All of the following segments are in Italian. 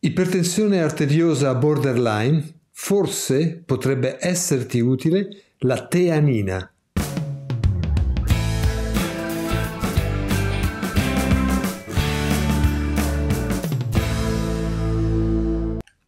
Ipertensione arteriosa borderline, forse potrebbe esserti utile la teanina.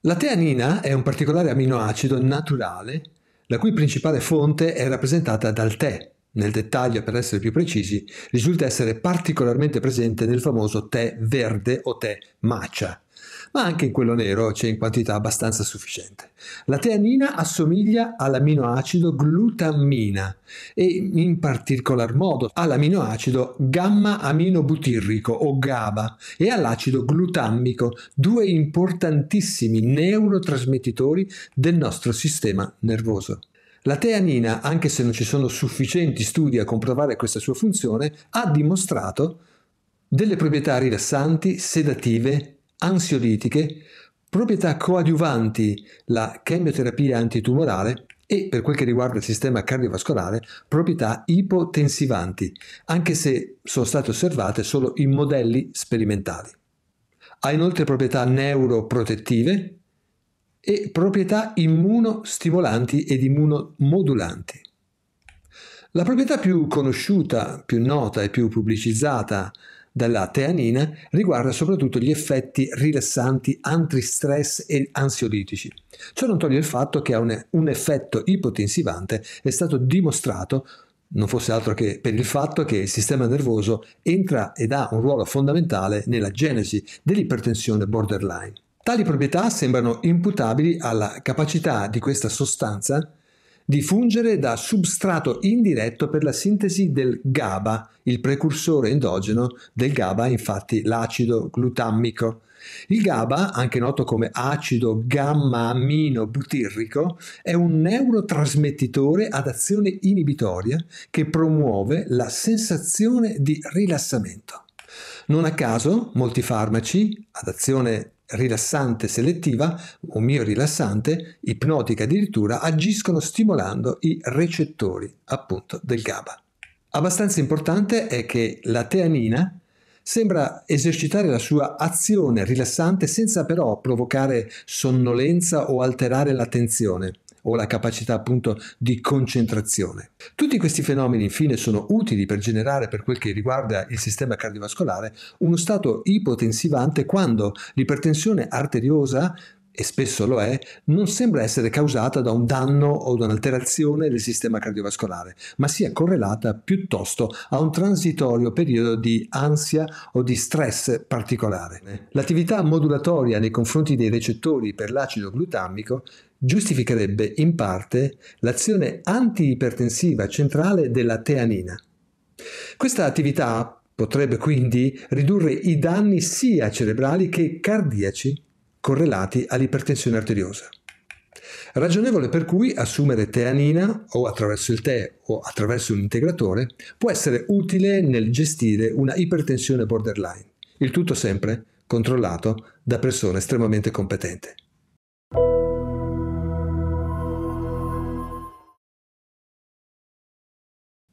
La teanina è un particolare aminoacido naturale, la cui principale fonte è rappresentata dal tè. Nel dettaglio, per essere più precisi, risulta essere particolarmente presente nel famoso tè verde o tè macia, ma anche in quello nero c'è in quantità abbastanza sufficiente. La teanina assomiglia all'aminoacido glutammina e in particolar modo all'aminoacido gamma-aminobutirrico o GABA e all'acido glutammico, due importantissimi neurotrasmettitori del nostro sistema nervoso. La teanina, anche se non ci sono sufficienti studi a comprovare questa sua funzione, ha dimostrato delle proprietà rilassanti, sedative ansiolitiche, proprietà coadiuvanti la chemioterapia antitumorale e per quel che riguarda il sistema cardiovascolare proprietà ipotensivanti, anche se sono state osservate solo in modelli sperimentali. Ha inoltre proprietà neuroprotettive e proprietà immunostimolanti ed immunomodulanti. La proprietà più conosciuta, più nota e più pubblicizzata della teanina riguarda soprattutto gli effetti rilassanti antistress e ansiolitici. Ciò non toglie il fatto che un effetto ipotensivante, è stato dimostrato non fosse altro che per il fatto che il sistema nervoso entra ed ha un ruolo fondamentale nella genesi dell'ipertensione borderline. Tali proprietà sembrano imputabili alla capacità di questa sostanza di fungere da substrato indiretto per la sintesi del GABA, il precursore endogeno del GABA, infatti l'acido glutammico. Il GABA, anche noto come acido gamma-aminobutirrico, è un neurotrasmettitore ad azione inibitoria che promuove la sensazione di rilassamento. Non a caso molti farmaci ad azione rilassante selettiva o mio rilassante, ipnotica addirittura, agiscono stimolando i recettori appunto del GABA. Abbastanza importante è che la teanina sembra esercitare la sua azione rilassante senza però provocare sonnolenza o alterare l'attenzione o la capacità appunto di concentrazione. Tutti questi fenomeni infine sono utili per generare per quel che riguarda il sistema cardiovascolare uno stato ipotensivante quando l'ipertensione arteriosa e spesso lo è, non sembra essere causata da un danno o da un'alterazione del sistema cardiovascolare, ma sia correlata piuttosto a un transitorio periodo di ansia o di stress particolare. L'attività modulatoria nei confronti dei recettori per l'acido glutammico giustificherebbe in parte l'azione antiipertensiva centrale della teanina. Questa attività potrebbe quindi ridurre i danni sia cerebrali che cardiaci correlati all'ipertensione arteriosa. Ragionevole per cui assumere teanina o attraverso il tè o attraverso un integratore può essere utile nel gestire una ipertensione borderline, il tutto sempre controllato da persone estremamente competenti.